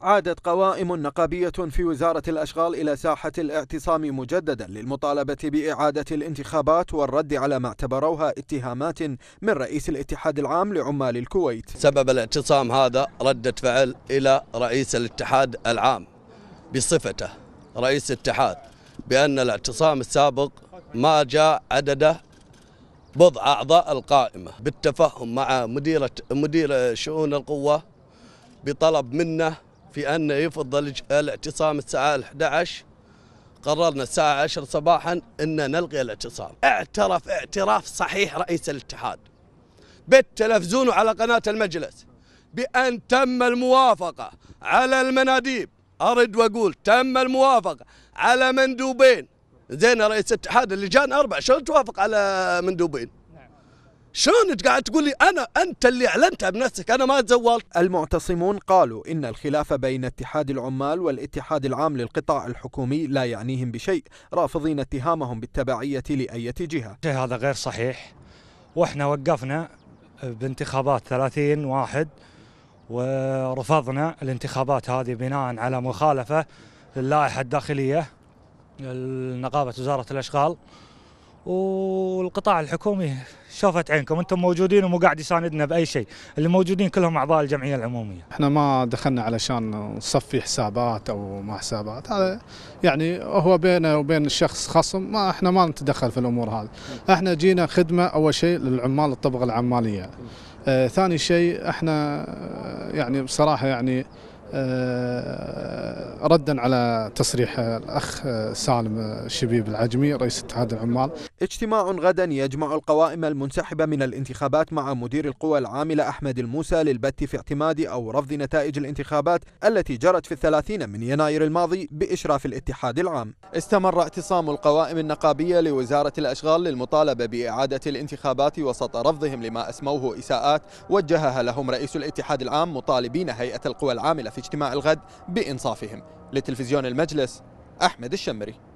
عادت قوائم نقابية في وزارة الأشغال إلى ساحة الاعتصام مجددا للمطالبة بإعادة الانتخابات والرد على ما اعتبروها اتهامات من رئيس الاتحاد العام لعمال الكويت سبب الاعتصام هذا ردة فعل إلى رئيس الاتحاد العام بصفته رئيس اتحاد بأن الاعتصام السابق ما جاء عدده بضع أعضاء القائمة بالتفهم مع مديرة مدير شؤون القوة بطلب منه في أن يفضل الاعتصام الساعة 11 قررنا الساعة 10 صباحا أن نلغي الاعتصام اعترف اعتراف صحيح رئيس الاتحاد بالتلفزيون وعلى قناة المجلس بأن تم الموافقة على المناديب أرد وأقول تم الموافقة على مندوبين زين رئيس الاتحاد اللجان أربع شلون توافق على مندوبين شلون قاعد تقول لي انا انت اللي اعلنتها بنفسك انا ما تزولت المعتصمون قالوا ان الخلاف بين اتحاد العمال والاتحاد العام للقطاع الحكومي لا يعنيهم بشيء رافضين اتهامهم بالتبعيه لاية جهه هذا غير صحيح واحنا وقفنا بانتخابات 30 واحد ورفضنا الانتخابات هذه بناء على مخالفه للائحه الداخليه لنقابه وزاره الاشغال والقطاع الحكومي شافت عينكم انتم موجودين ومو قاعد يساندنا باي شيء اللي موجودين كلهم اعضاء الجمعيه العموميه احنا ما دخلنا علشان نصفي حسابات او ما حسابات هذا يعني هو بينه وبين الشخص خصم ما احنا ما نتدخل في الامور هذه احنا جينا خدمه اول شيء للعمال الطبقه العماليه آه ثاني شيء احنا آه، يعني بصراحه يعني آه، ردا على تصريح الاخ سالم الشبيب العجمي رئيس اتحاد العمال. اجتماع غدا يجمع القوائم المنسحبه من الانتخابات مع مدير القوى العامله احمد الموسى للبت في اعتماد او رفض نتائج الانتخابات التي جرت في الثلاثين من يناير الماضي باشراف الاتحاد العام. استمر اعتصام القوائم النقابيه لوزاره الاشغال للمطالبه باعاده الانتخابات وسط رفضهم لما اسموه اساءات وجهها لهم رئيس الاتحاد العام مطالبين هيئه القوى العامله في في اجتماع الغد بإنصافهم لتلفزيون المجلس أحمد الشمري